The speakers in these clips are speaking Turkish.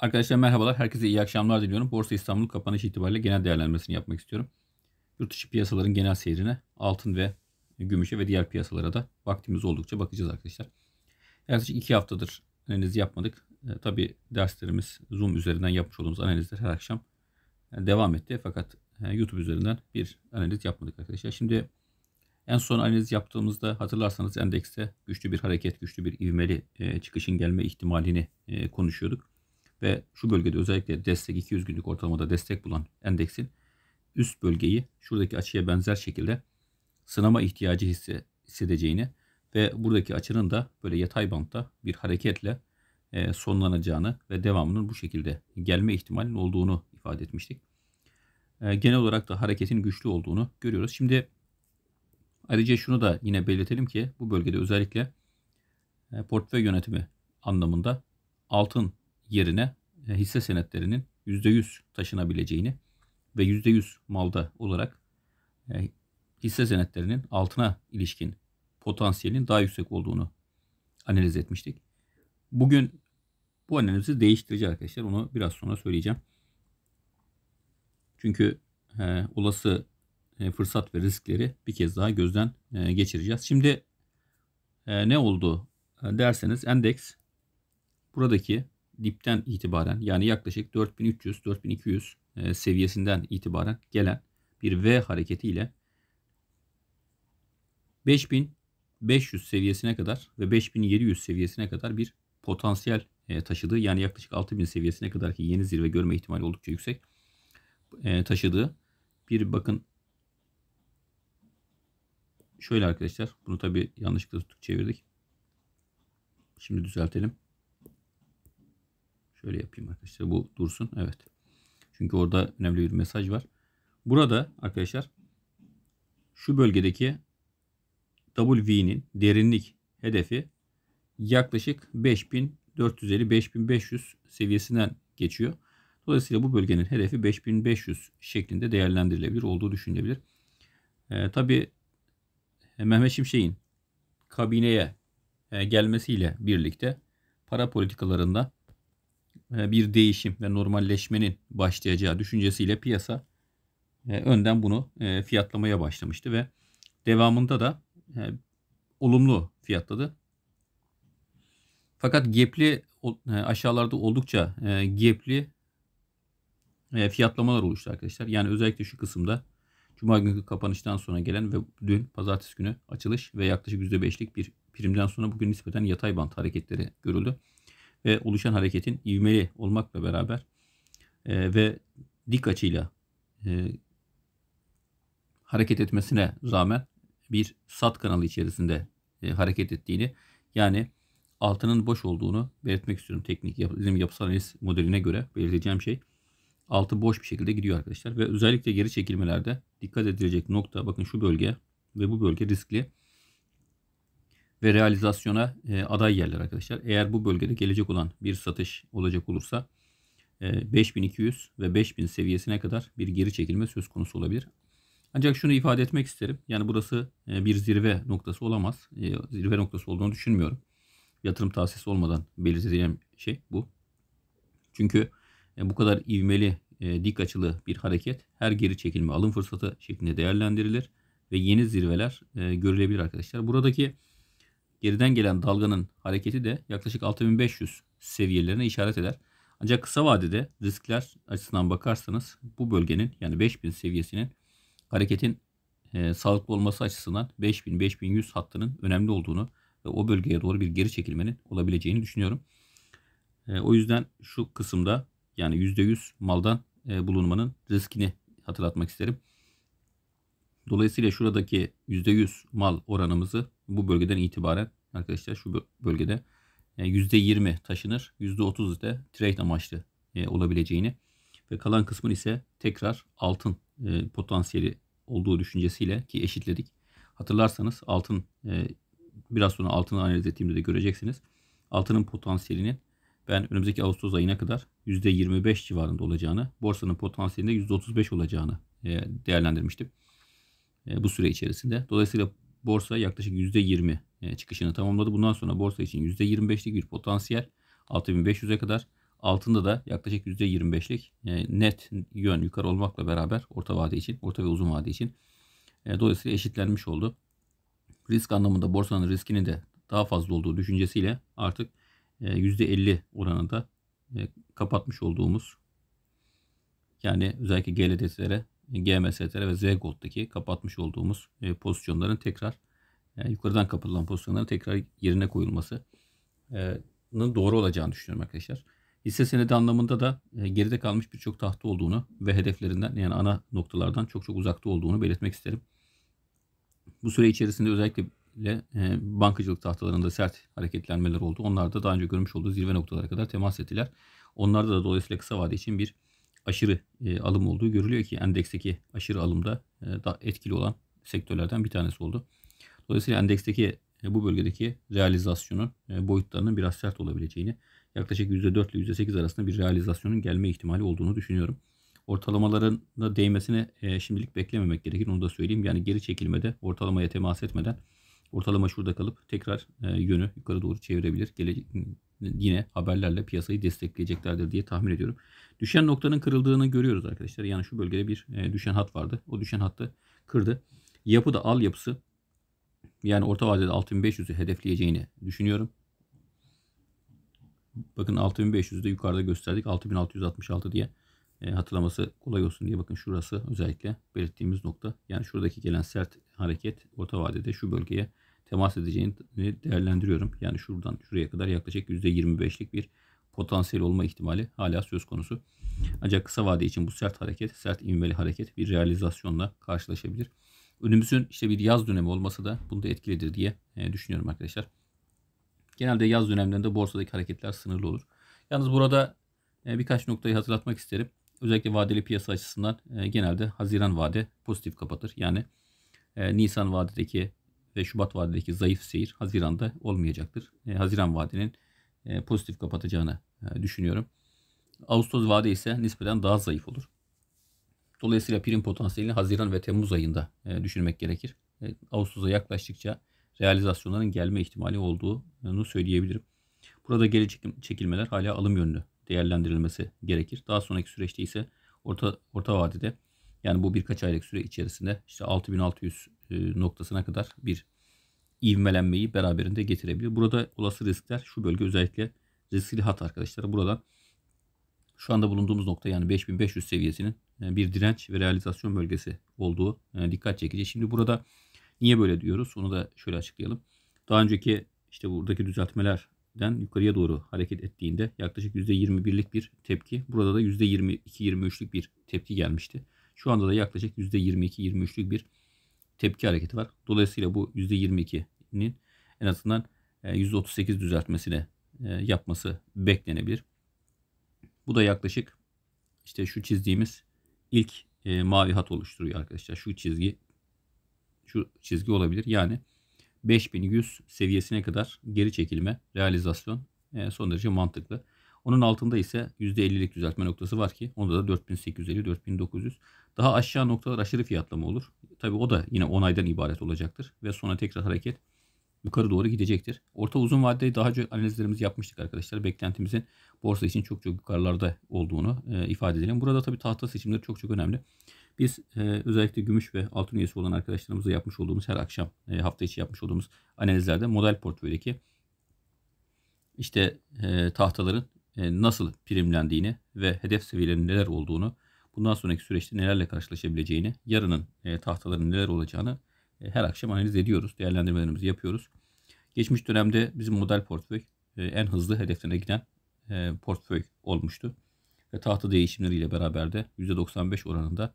Arkadaşlar merhabalar. Herkese iyi akşamlar diliyorum. Borsa İstanbul kapanış itibariyle genel değerlendirmesini yapmak istiyorum. Yurt dışı piyasaların genel seyrine, altın ve gümüşe ve diğer piyasalara da vaktimiz oldukça bakacağız arkadaşlar. Yaklaşık iki haftadır analiz yapmadık. E, tabii derslerimiz Zoom üzerinden yapmış olduğumuz analizler her akşam e, devam etti. Fakat e, YouTube üzerinden bir analiz yapmadık arkadaşlar. Şimdi en son analiz yaptığımızda hatırlarsanız endekste güçlü bir hareket, güçlü bir ivmeli e, çıkışın gelme ihtimalini e, konuşuyorduk ve şu bölgede özellikle destek 200 günlük ortalamada destek bulan endeksin üst bölgeyi şuradaki açıya benzer şekilde sınama ihtiyacı hisse, hissedeceğini ve buradaki açının da böyle yatay bantta bir hareketle e, sonlanacağını ve devamının bu şekilde gelme ihtimalinin olduğunu ifade etmiştik. E, genel olarak da hareketin güçlü olduğunu görüyoruz. Şimdi ayrıca şunu da yine belirtelim ki bu bölgede özellikle e, portföy yönetimi anlamında altın yerine e, hisse senetlerinin %100 taşınabileceğini ve %100 malda olarak e, hisse senetlerinin altına ilişkin potansiyelin daha yüksek olduğunu analiz etmiştik. Bugün bu analizi değiştirici arkadaşlar. Onu biraz sonra söyleyeceğim. Çünkü e, olası e, fırsat ve riskleri bir kez daha gözden e, geçireceğiz. Şimdi e, ne oldu e, derseniz endeks buradaki dipten itibaren yani yaklaşık 4300-4200 e, seviyesinden itibaren gelen bir V hareketiyle 5500 seviyesine kadar ve 5700 seviyesine kadar bir potansiyel e, taşıdığı yani yaklaşık 6000 seviyesine kadar ki yeni zirve görme ihtimali oldukça yüksek e, taşıdığı bir bakın şöyle arkadaşlar bunu tabi yanlışlıkla tutup çevirdik. Şimdi düzeltelim. Şöyle yapayım arkadaşlar. Bu dursun. Evet. Çünkü orada önemli bir mesaj var. Burada arkadaşlar şu bölgedeki WV'nin derinlik hedefi yaklaşık 5450-5500 seviyesinden geçiyor. Dolayısıyla bu bölgenin hedefi 5500 şeklinde değerlendirilebilir, olduğu düşünülebilir. Ee, e, Tabi Mehmet Şimşek'in kabineye e, gelmesiyle birlikte para politikalarında e, bir değişim ve normalleşmenin başlayacağı düşüncesiyle piyasa e, önden bunu e, fiyatlamaya başlamıştı ve devamında da olumlu fiyatladı. Fakat gepli aşağılarda oldukça gepli fiyatlamalar oluştu arkadaşlar. Yani özellikle şu kısımda Cuma günkü kapanıştan sonra gelen ve dün pazartesi günü açılış ve yaklaşık %5'lik bir primden sonra bugün nispeten yatay bant hareketleri görüldü ve oluşan hareketin ivmeli olmakla beraber e, ve dik açıyla e, hareket etmesine rağmen bir sat kanalı içerisinde e, hareket ettiğini yani altının boş olduğunu belirtmek istiyorum teknik yap, bizim yapısal analiz modeline göre belirleyeceğim şey altı boş bir şekilde gidiyor arkadaşlar ve özellikle geri çekilmelerde dikkat edilecek nokta bakın şu bölge ve bu bölge riskli ve realizasyona e, aday yerler arkadaşlar. Eğer bu bölgede gelecek olan bir satış olacak olursa e, 5200 ve 5000 seviyesine kadar bir geri çekilme söz konusu olabilir. Ancak şunu ifade etmek isterim. Yani burası e, bir zirve noktası olamaz. E, zirve noktası olduğunu düşünmüyorum. Yatırım tavsiyesi olmadan belirteceğim şey bu. Çünkü e, bu kadar ivmeli, e, dik açılı bir hareket her geri çekilme alım fırsatı şeklinde değerlendirilir ve yeni zirveler e, görülebilir arkadaşlar. Buradaki Geriden gelen dalganın hareketi de yaklaşık 6500 seviyelerine işaret eder. Ancak kısa vadede riskler açısından bakarsanız bu bölgenin yani 5000 seviyesinin hareketin e, sağlıklı olması açısından 5000-5100 hattının önemli olduğunu ve o bölgeye doğru bir geri çekilmenin olabileceğini düşünüyorum. E, o yüzden şu kısımda yani %100 maldan e, bulunmanın riskini hatırlatmak isterim. Dolayısıyla şuradaki %100 mal oranımızı bu bölgeden itibaren arkadaşlar şu bölgede %20 e, taşınır. %30 da trade amaçlı e, olabileceğini ve kalan kısmın ise tekrar altın e, potansiyeli olduğu düşüncesiyle ki eşitledik. Hatırlarsanız altın biraz sonra altını analiz ettiğimde de göreceksiniz. Altının potansiyelinin ben önümüzdeki Ağustos ayına kadar %25 civarında olacağını, borsanın potansiyelinde %35 olacağını değerlendirmiştim. E, bu süre içerisinde. Dolayısıyla borsa yaklaşık %20 e, çıkışını tamamladı. Bundan sonra borsa için %25'lik bir potansiyel 6500'e kadar. Altında da yaklaşık %25'lik e, net yön yukarı olmakla beraber orta vade için, orta ve uzun vade için dolayısıyla eşitlenmiş oldu. Risk anlamında borsanın riskinin de daha fazla olduğu düşüncesiyle artık %50 oranında kapatmış olduğumuz yani özellikle GLD'lere GMSTR ve Z Gold'daki kapatmış olduğumuz e, pozisyonların tekrar yukarıdan kapatılan pozisyonların tekrar yerine koyulması e, doğru olacağını düşünüyorum arkadaşlar. Hisse senedi anlamında da e, geride kalmış birçok tahta olduğunu ve hedeflerinden yani ana noktalardan çok çok uzakta olduğunu belirtmek isterim. Bu süre içerisinde özellikle bankacılık tahtalarında sert hareketlenmeler oldu. Onlar da daha önce görmüş olduğu zirve noktalara kadar temas ettiler. Onlarda da dolayısıyla kısa vade için bir aşırı e, alım olduğu görülüyor ki endeksteki aşırı alımda e, da etkili olan sektörlerden bir tanesi oldu. Dolayısıyla endeksteki e, bu bölgedeki realizasyonun e, boyutlarının biraz sert olabileceğini, yaklaşık %4 ile %8 arasında bir realizasyonun gelme ihtimali olduğunu düşünüyorum. Ortalamalarına değmesine e, şimdilik beklememek gerekir. Onu da söyleyeyim. Yani geri çekilmede ortalamaya temas etmeden ortalama şurada kalıp tekrar e, yönü yukarı doğru çevirebilir. Gelecek yine haberlerle piyasayı destekleyeceklerdir diye tahmin ediyorum. Düşen noktanın kırıldığını görüyoruz arkadaşlar. Yani şu bölgede bir e, düşen hat vardı. O düşen hattı kırdı. Yapı da al yapısı yani orta vadede 6500'ü hedefleyeceğini düşünüyorum. Bakın 6500'ü de yukarıda gösterdik. 6666 diye e, hatırlaması kolay olsun diye bakın şurası özellikle belirttiğimiz nokta. Yani şuradaki gelen sert hareket orta vadede şu bölgeye temas edeceğini değerlendiriyorum. Yani şuradan şuraya kadar yaklaşık %25'lik bir potansiyel olma ihtimali hala söz konusu. Ancak kısa vade için bu sert hareket, sert ivmeli hareket bir realizasyonla karşılaşabilir. Önümüzün işte bir yaz dönemi olması da bunda etkiledir diye e, düşünüyorum arkadaşlar. Genelde yaz dönemlerinde borsadaki hareketler sınırlı olur. Yalnız burada e, birkaç noktayı hatırlatmak isterim. Özellikle vadeli piyasa açısından e, genelde Haziran vade pozitif kapatır. Yani Nisan vadedeki ve Şubat vadedeki zayıf seyir Haziran'da olmayacaktır. E, Haziran vadenin e, pozitif kapatacağını e, düşünüyorum. Ağustos vade ise nispeten daha zayıf olur. Dolayısıyla prim potansiyelini Haziran ve Temmuz ayında e, düşünmek gerekir. E, Ağustos'a yaklaştıkça realizasyonların gelme ihtimali olduğunu söyleyebilirim. Burada geri çekilmeler hala alım yönlü değerlendirilmesi gerekir. Daha sonraki süreçte ise orta orta vadede yani bu birkaç aylık süre içerisinde işte 6600 e, noktasına kadar bir ivmelenmeyi beraberinde getirebilir. Burada olası riskler şu bölge özellikle riskli hat arkadaşlar. Burada şu anda bulunduğumuz nokta yani 5500 seviyesinin e, bir direnç ve realizasyon bölgesi olduğu e, dikkat çekici. Şimdi burada niye böyle diyoruz onu da şöyle açıklayalım. Daha önceki işte buradaki düzeltmelerden yukarıya doğru hareket ettiğinde yaklaşık %21'lik bir tepki. Burada da %22-23'lük bir tepki gelmişti. Şu anda da yaklaşık %22-23'lük bir tepki hareketi var. Dolayısıyla bu %22'nin en azından %38 e, düzeltmesine e, yapması beklenebilir. Bu da yaklaşık işte şu çizdiğimiz ilk e, mavi hat oluşturuyor arkadaşlar. Şu çizgi şu çizgi olabilir. Yani 5100 seviyesine kadar geri çekilme, realizasyon son derece mantıklı. Onun altında ise %50'lik düzeltme noktası var ki onda da 4850-4900. Daha aşağı noktalar aşırı fiyatlama olur. Tabi o da yine 10 aydan ibaret olacaktır ve sonra tekrar hareket yukarı doğru gidecektir. Orta uzun vadede daha önce analizlerimizi yapmıştık arkadaşlar. Beklentimizin borsa için çok çok yukarılarda olduğunu e, ifade edelim. Burada tabi tahta seçimleri çok çok önemli. Biz e, özellikle gümüş ve altın üyesi olan arkadaşlarımızla yapmış olduğumuz her akşam e, hafta içi yapmış olduğumuz analizlerde model portföydeki işte e, tahtaların e, nasıl primlendiğini ve hedef seviyelerinin neler olduğunu, bundan sonraki süreçte nelerle karşılaşabileceğini, yarının e, tahtaların neler olacağını e, her akşam analiz ediyoruz, değerlendirmelerimizi yapıyoruz. Geçmiş dönemde bizim model portföy en hızlı hedeflerine giden portföy olmuştu. Ve tahta değişimleriyle beraber de %95 oranında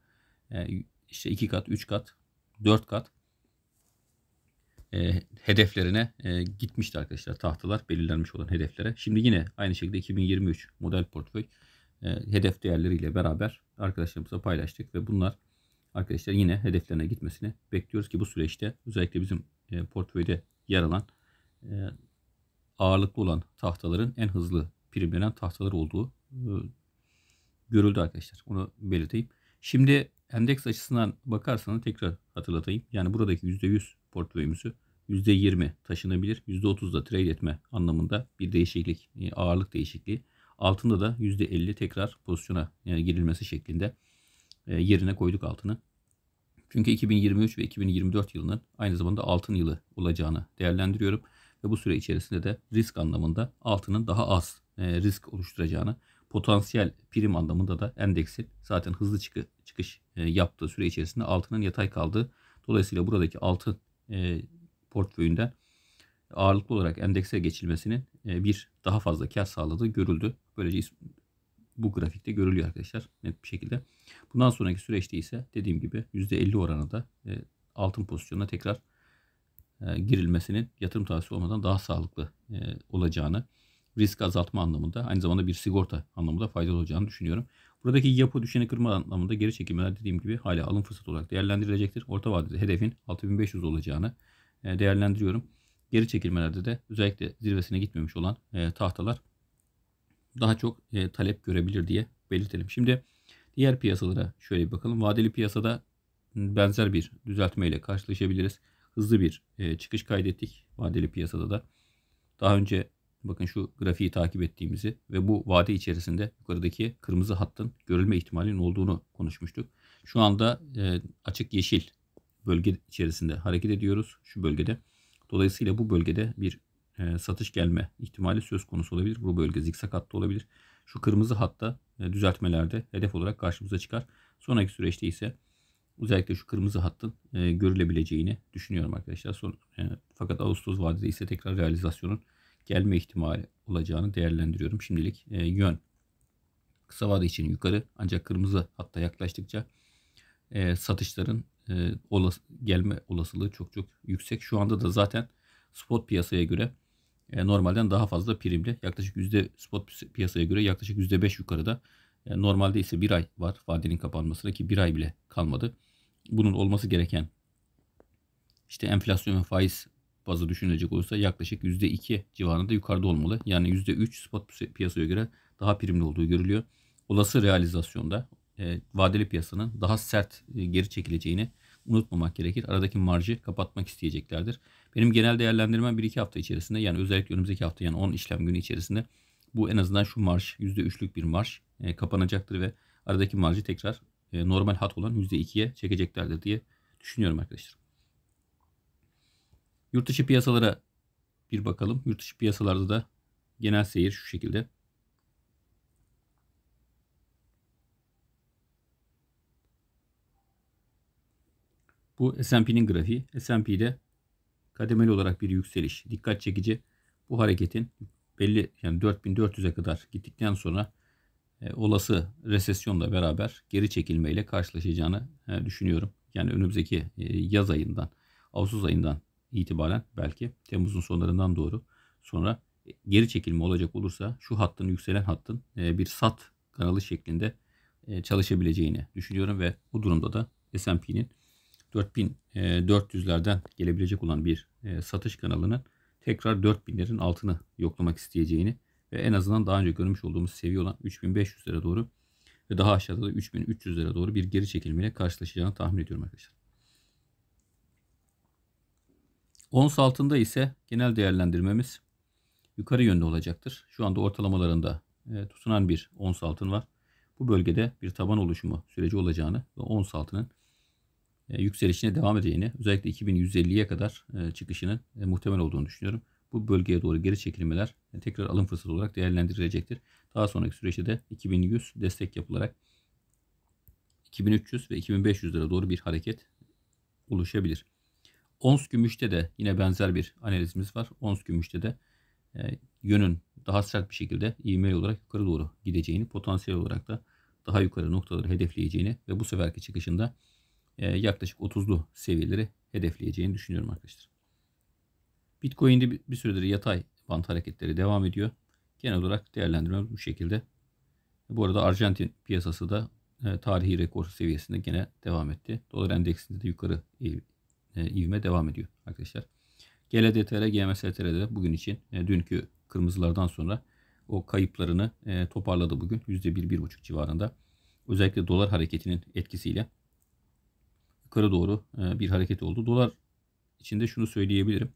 işte 2 kat, 3 kat, 4 kat e, hedeflerine e, gitmişti arkadaşlar tahtalar belirlenmiş olan hedeflere. Şimdi yine aynı şekilde 2023 model portföy e, hedef değerleriyle beraber arkadaşlarımıza paylaştık ve bunlar arkadaşlar yine hedeflerine gitmesini bekliyoruz ki bu süreçte özellikle bizim e, portföyde yer alan e, ağırlıklı olan tahtaların en hızlı primlenen tahtalar olduğu e, görüldü arkadaşlar. Onu belirteyim. Şimdi endeks açısından bakarsanız tekrar hatırlatayım. Yani buradaki %100 portföyümüzü %20 taşınabilir, %30 da trade etme anlamında bir değişiklik, e, ağırlık değişikliği. Altında da %50 tekrar pozisyona e, girilmesi şeklinde e, yerine koyduk altını. Çünkü 2023 ve 2024 yılının aynı zamanda altın yılı olacağını değerlendiriyorum. Ve bu süre içerisinde de risk anlamında altının daha az risk oluşturacağını, potansiyel prim anlamında da endeksin zaten hızlı çıkış yaptığı süre içerisinde altının yatay kaldığı. Dolayısıyla buradaki altın portföyünden ağırlıklı olarak endekse geçilmesinin e, bir daha fazla kar sağladığı görüldü. Böylece bu grafikte görülüyor arkadaşlar net bir şekilde. Bundan sonraki süreçte ise dediğim gibi %50 oranında e, altın pozisyonuna tekrar e, girilmesinin yatırım tavsiye olmadan daha sağlıklı olacağını, risk azaltma anlamında aynı zamanda bir sigorta anlamında faydalı olacağını düşünüyorum. Buradaki yapı düşeni kırma anlamında geri çekimler dediğim gibi hala alım fırsatı olarak değerlendirilecektir. Orta vadede hedefin 6500 olacağını e, değerlendiriyorum. Geri çekilmelerde de özellikle zirvesine gitmemiş olan e, tahtalar daha çok e, talep görebilir diye belirtelim. Şimdi diğer piyasalara şöyle bir bakalım. Vadeli piyasada benzer bir düzeltmeyle karşılaşabiliriz. Hızlı bir çıkış kaydettik vadeli piyasada da. Daha önce bakın şu grafiği takip ettiğimizi ve bu vade içerisinde yukarıdaki kırmızı hattın görülme ihtimalinin olduğunu konuşmuştuk. Şu anda açık yeşil bölge içerisinde hareket ediyoruz şu bölgede. Dolayısıyla bu bölgede bir e, satış gelme ihtimali söz konusu olabilir. Bu bölge zikzak hatta olabilir. Şu kırmızı hatta e, düzeltmelerde hedef olarak karşımıza çıkar. Sonraki süreçte ise özellikle şu kırmızı hattın e, görülebileceğini düşünüyorum arkadaşlar. Son, e, fakat Ağustos vadede ise tekrar realizasyonun gelme ihtimali olacağını değerlendiriyorum. Şimdilik e, yön kısa vade için yukarı ancak kırmızı hatta yaklaştıkça e, satışların e, olası, gelme olasılığı çok çok yüksek. Şu anda da zaten spot piyasaya göre e, normalden daha fazla primli. Yaklaşık yüzde spot piyasaya göre yaklaşık yüzde beş yukarıda. E, normalde ise bir ay var vadenin kapanmasına ki bir ay bile kalmadı. Bunun olması gereken işte enflasyon ve faiz bazı düşünülecek olursa yaklaşık yüzde iki civarında yukarıda olmalı. Yani yüzde üç spot piyasaya göre daha primli olduğu görülüyor. Olası realizasyonda e, vadeli piyasanın daha sert e, geri çekileceğini unutmamak gerekir. Aradaki marjı kapatmak isteyeceklerdir. Benim genel değerlendirmem 1-2 hafta içerisinde yani özellikle önümüzdeki hafta yani 10 işlem günü içerisinde bu en azından şu marj %3'lük bir marş e, kapanacaktır ve aradaki marjı tekrar e, normal hat olan %2'ye çekeceklerdir diye düşünüyorum arkadaşlar. Yurt dışı piyasalara bir bakalım. Yurt dışı piyasalarda da genel seyir şu şekilde. Bu S&P'nin grafiği. S&P'de kademeli olarak bir yükseliş. Dikkat çekici bu hareketin belli yani 4400'e kadar gittikten sonra e, olası resesyonla beraber geri çekilmeyle karşılaşacağını e, düşünüyorum. Yani önümüzdeki e, yaz ayından, Ağustos ayından itibaren belki Temmuz'un sonlarından doğru sonra geri çekilme olacak olursa şu hattın, yükselen hattın e, bir sat kanalı şeklinde e, çalışabileceğini düşünüyorum ve bu durumda da S&P'nin 4400'lerden e, gelebilecek olan bir e, satış kanalının tekrar 4000'lerin altını yoklamak isteyeceğini ve en azından daha önce görmüş olduğumuz seviye olan 3500'lere doğru ve daha aşağıda da 3300'lere doğru bir geri çekilmeyle karşılaşacağını tahmin ediyorum arkadaşlar. Ons altında ise genel değerlendirmemiz yukarı yönde olacaktır. Şu anda ortalamalarında e, tutunan bir ons altın var. Bu bölgede bir taban oluşumu süreci olacağını ve ons altının e, yükselişine devam edeceğini özellikle 2150'ye kadar e, çıkışının e, muhtemel olduğunu düşünüyorum. Bu bölgeye doğru geri çekilmeler tekrar alım fırsatı olarak değerlendirilecektir. Daha sonraki süreçte de 2100 destek yapılarak 2300 ve 2500 lira doğru bir hareket oluşabilir. Ons gümüşte de yine benzer bir analizimiz var. Ons gümüşte de yönün daha sert bir şekilde ivme olarak yukarı doğru gideceğini, potansiyel olarak da daha yukarı noktaları hedefleyeceğini ve bu seferki çıkışında e, yaklaşık 30'lu seviyeleri hedefleyeceğini düşünüyorum arkadaşlar. Bitcoin'de bir süredir yatay bant hareketleri devam ediyor. Genel olarak değerlendirmemiz bu şekilde. Bu arada Arjantin piyasası da e, tarihi rekor seviyesinde gene devam etti. Dolar endeksinde de yukarı e, ivme devam ediyor arkadaşlar. GLDTR, GMSTR de bugün için dünkü kırmızılardan sonra o kayıplarını toparladı bugün. %1-1,5 civarında. Özellikle dolar hareketinin etkisiyle yukarı doğru e, bir hareket oldu. Dolar içinde şunu söyleyebilirim.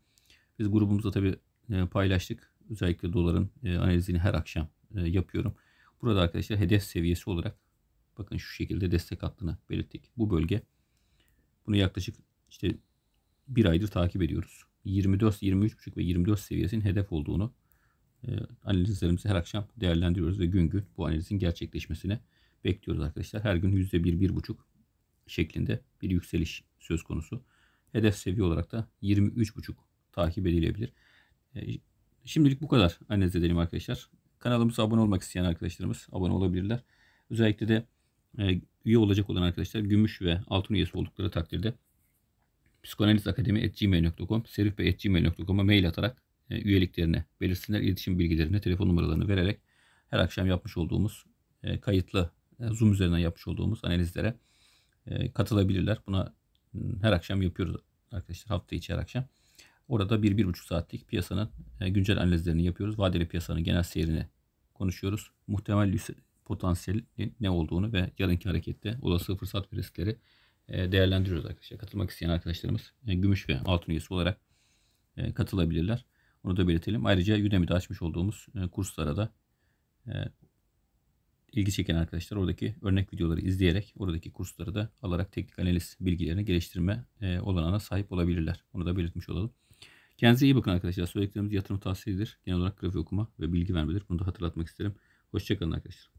Biz grubumuzda tabi e, paylaştık. Özellikle doların e, analizini her akşam yapıyorum. Burada arkadaşlar hedef seviyesi olarak bakın şu şekilde destek hattını belirttik. Bu bölge bunu yaklaşık işte bir aydır takip ediyoruz. 24, 23,5 ve 24 seviyesinin hedef olduğunu analizlerimizi her akşam değerlendiriyoruz ve gün gün bu analizin gerçekleşmesini bekliyoruz arkadaşlar. Her gün %1, 1,5 şeklinde bir yükseliş söz konusu. Hedef seviye olarak da 23.5 takip edilebilir. E, şimdilik bu kadar analiz edelim arkadaşlar. Kanalımıza abone olmak isteyen arkadaşlarımız abone olabilirler. Özellikle de e, üye olacak olan arkadaşlar gümüş ve altın üyesi oldukları takdirde psikoanalizakademi.gmail.com serifbey.gmail.com'a mail atarak e, üyeliklerini belirsinler, iletişim bilgilerini, telefon numaralarını vererek her akşam yapmış olduğumuz kayıtlı Zoom üzerinden yapmış olduğumuz analizlere e, katılabilirler. Buna hmm, her akşam yapıyoruz arkadaşlar hafta içi her akşam. Orada bir, bir buçuk saatlik piyasanın e, güncel analizlerini yapıyoruz. Vadeli piyasanın genel seyrini konuşuyoruz. Muhtemel potansiyel ne olduğunu ve yarınki harekette olası fırsat ve riskleri e, değerlendiriyoruz arkadaşlar. Katılmak isteyen arkadaşlarımız gümüş ve altın üyesi olarak katılabilirler. Onu da belirtelim. Ayrıca Udemy'de açmış olduğumuz kurslara da ilgi çeken arkadaşlar oradaki örnek videoları izleyerek oradaki kursları da alarak teknik analiz bilgilerini geliştirme e, olanağına sahip olabilirler. Onu da belirtmiş olalım. Kendinize iyi bakın arkadaşlar. Söylediklerimiz yatırım tavsiyedir. Genel olarak grafik okuma ve bilgi vermedir. Bunu da hatırlatmak isterim. Hoşçakalın arkadaşlar.